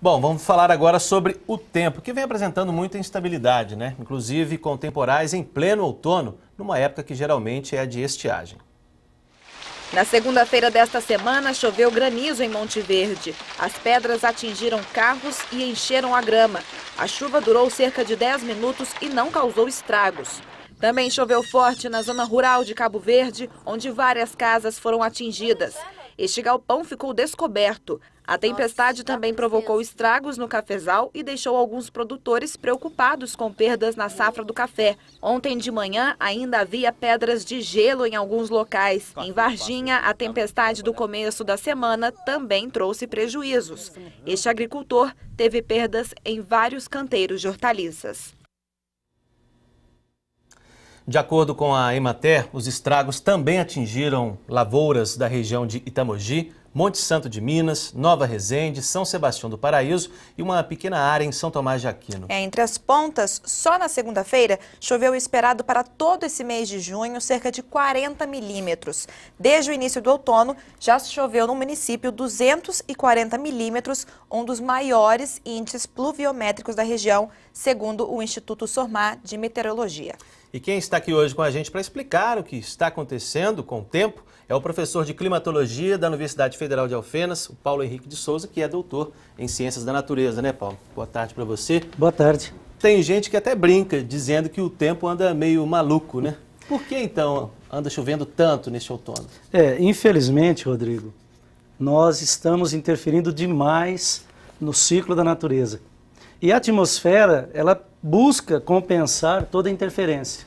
Bom, vamos falar agora sobre o tempo, que vem apresentando muita instabilidade, né? Inclusive com temporais em pleno outono, numa época que geralmente é a de estiagem. Na segunda-feira desta semana, choveu granizo em Monte Verde. As pedras atingiram carros e encheram a grama. A chuva durou cerca de 10 minutos e não causou estragos. Também choveu forte na zona rural de Cabo Verde, onde várias casas foram atingidas. Este galpão ficou descoberto. A tempestade também provocou estragos no cafezal e deixou alguns produtores preocupados com perdas na safra do café. Ontem de manhã ainda havia pedras de gelo em alguns locais. Em Varginha, a tempestade do começo da semana também trouxe prejuízos. Este agricultor teve perdas em vários canteiros de hortaliças. De acordo com a Emater, os estragos também atingiram lavouras da região de Itamogi, Monte Santo de Minas, Nova Resende, São Sebastião do Paraíso e uma pequena área em São Tomás de Aquino. É, entre as pontas, só na segunda-feira, choveu o esperado para todo esse mês de junho cerca de 40 milímetros. Desde o início do outono, já choveu no município 240 milímetros, um dos maiores índices pluviométricos da região, segundo o Instituto Sormar de Meteorologia. E quem está aqui hoje com a gente para explicar o que está acontecendo com o tempo é o professor de climatologia da Universidade Federal de Alfenas, o Paulo Henrique de Souza, que é doutor em ciências da natureza, né, Paulo? Boa tarde para você. Boa tarde. Tem gente que até brinca dizendo que o tempo anda meio maluco, né? Por que então anda chovendo tanto neste outono? É, infelizmente, Rodrigo, nós estamos interferindo demais no ciclo da natureza. E a atmosfera, ela busca compensar toda interferência.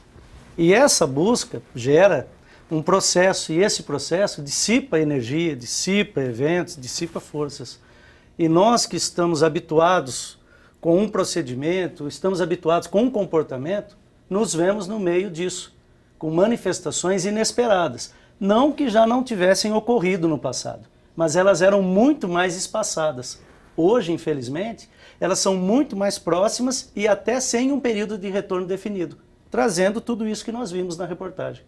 E essa busca gera um processo, e esse processo dissipa energia, dissipa eventos, dissipa forças. E nós que estamos habituados com um procedimento, estamos habituados com um comportamento, nos vemos no meio disso, com manifestações inesperadas. Não que já não tivessem ocorrido no passado, mas elas eram muito mais espaçadas hoje, infelizmente, elas são muito mais próximas e até sem um período de retorno definido, trazendo tudo isso que nós vimos na reportagem.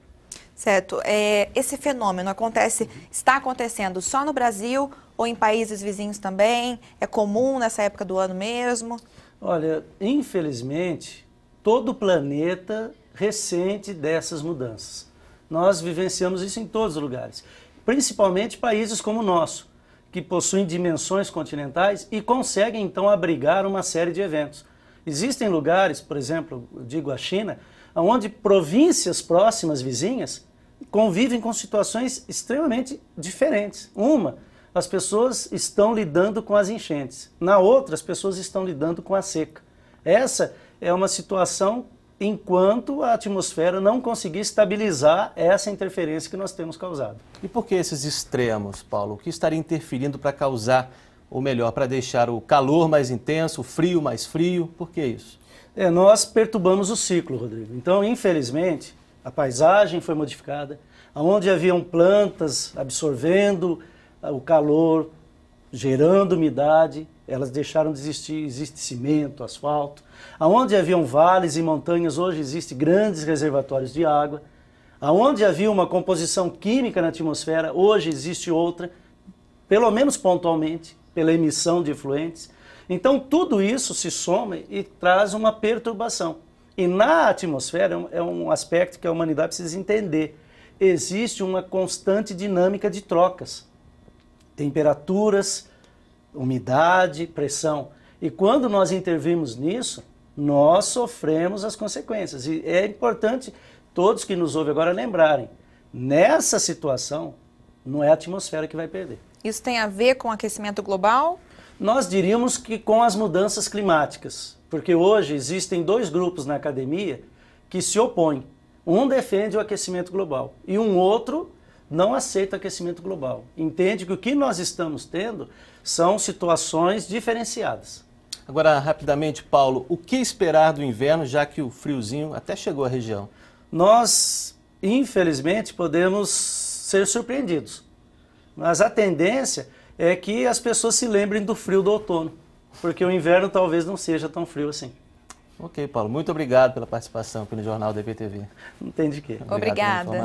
Certo. É, esse fenômeno acontece, está acontecendo só no Brasil ou em países vizinhos também? É comum nessa época do ano mesmo? Olha, infelizmente, todo o planeta recente dessas mudanças. Nós vivenciamos isso em todos os lugares, principalmente países como o nosso, que possuem dimensões continentais e conseguem então abrigar uma série de eventos. Existem lugares, por exemplo, digo a China, onde províncias próximas vizinhas convivem com situações extremamente diferentes. Uma, as pessoas estão lidando com as enchentes. Na outra, as pessoas estão lidando com a seca. Essa é uma situação enquanto a atmosfera não conseguir estabilizar essa interferência que nós temos causado. E por que esses extremos, Paulo? O que estaria interferindo para causar, ou melhor, para deixar o calor mais intenso, o frio mais frio? Por que isso? É, nós perturbamos o ciclo, Rodrigo. Então, infelizmente, a paisagem foi modificada, aonde haviam plantas absorvendo o calor, gerando umidade, elas deixaram de existir, existe cimento, asfalto. Aonde haviam vales e montanhas, hoje existem grandes reservatórios de água. Aonde havia uma composição química na atmosfera, hoje existe outra, pelo menos pontualmente, pela emissão de efluentes. Então tudo isso se soma e traz uma perturbação. E na atmosfera é um é aspecto que a humanidade precisa entender. Existe uma constante dinâmica de trocas. Temperaturas, umidade, pressão. E quando nós intervimos nisso, nós sofremos as consequências. E é importante todos que nos ouvem agora lembrarem: nessa situação, não é a atmosfera que vai perder. Isso tem a ver com o aquecimento global? Nós diríamos que com as mudanças climáticas, porque hoje existem dois grupos na academia que se opõem. Um defende o aquecimento global e um outro não aceita aquecimento global. Entende que o que nós estamos tendo são situações diferenciadas. Agora, rapidamente, Paulo, o que esperar do inverno, já que o friozinho até chegou à região? Nós, infelizmente, podemos ser surpreendidos. Mas a tendência é que as pessoas se lembrem do frio do outono, porque o inverno talvez não seja tão frio assim. Ok, Paulo, muito obrigado pela participação aqui no Jornal DPTV. Não tem de quê. Obrigado Obrigada.